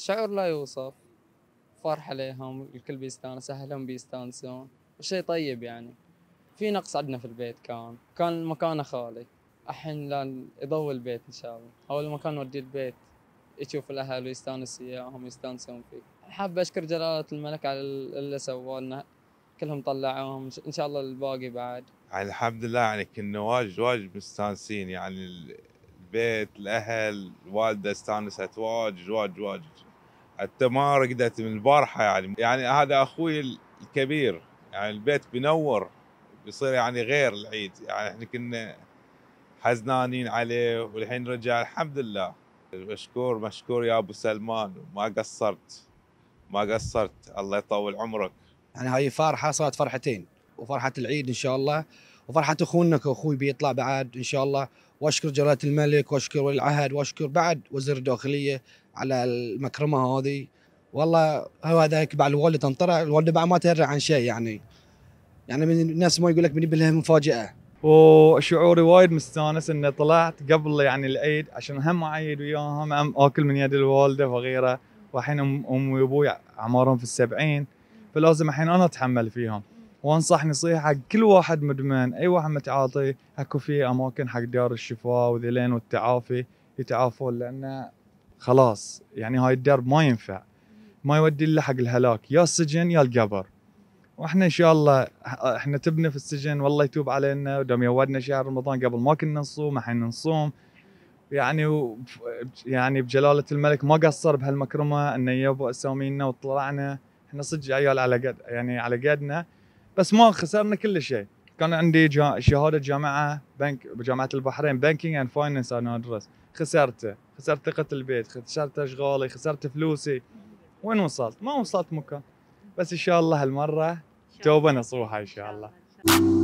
شعور لا يوصف فرح عليهم الكل بيستانس اهلهم بيستانسون شيء طيب يعني في نقص عندنا في البيت كان كان مكانه خالي الحين لا يضوي البيت ان شاء الله اول مكان ودي البيت يشوف الاهل ويستانس وياهم يستانسون فيه حاب اشكر جلاله الملك على اللي سووه لنا كلهم طلعوهم ان شاء الله الباقي بعد يعني الحمد لله يعني كنا واجد واجد مستانسين يعني البيت الاهل الوالده استانست واجد واجد واجد حتى ما رقدت من البارحه يعني يعني هذا اخوي الكبير يعني البيت بنور بيصير يعني غير العيد يعني احنا كنا حزنانين عليه والحين رجع الحمد لله مشكور مشكور يا ابو سلمان ما قصرت ما قصرت الله يطول عمرك يعني هاي فرحه صارت فرحتين وفرحه العيد ان شاء الله وفرحه اخونا كاخوي بيطلع بعد ان شاء الله واشكر جلاله الملك واشكر ولي العهد واشكر بعد وزير الداخليه على المكرمه هذه والله هو هذاك بعد الوالده تنطرع الوالده بعد ما تهرع عن شيء يعني يعني من الناس ما يقول لك بنجيب لها مفاجاه وشعوري وايد مستانس اني طلعت قبل يعني العيد عشان هم اعيد وياهم هم اكل من يد الوالده وغيره والحين امي وابوي اعمارهم في السبعين فلازم الحين انا اتحمل فيهم وانصح نصيحه حق كل واحد مدمن اي واحد متعاطي اكو في اماكن حق دار الشفاء وذيلين والتعافي يتعافون لانه خلاص يعني هاي الدرب ما ينفع ما يودي الا حق الهلاك يا السجن يا القبر واحنا ان شاء الله احنا تبنا في السجن والله يتوب علينا ودام يودنا شهر رمضان قبل ما كنا نصوم الحين نصوم يعني و يعني بجلاله الملك ما قصر بهالمكرمه انه يبوا اسامينا وطلعنا احنا صدق عيال على قد يعني على قدنا بس ما خسرنا كل شيء كان عندي جا شهاده جامعه بنك بجامعه البحرين بانكينج اند فاينانس انا ادرس خسرته خسرت ثقه البيت خسرت اشغالي خسرت فلوسي وين وصلت ما وصلت مكان بس ان شاء الله هالمره توبه نصوحه ان شاء الله إن شاء الله.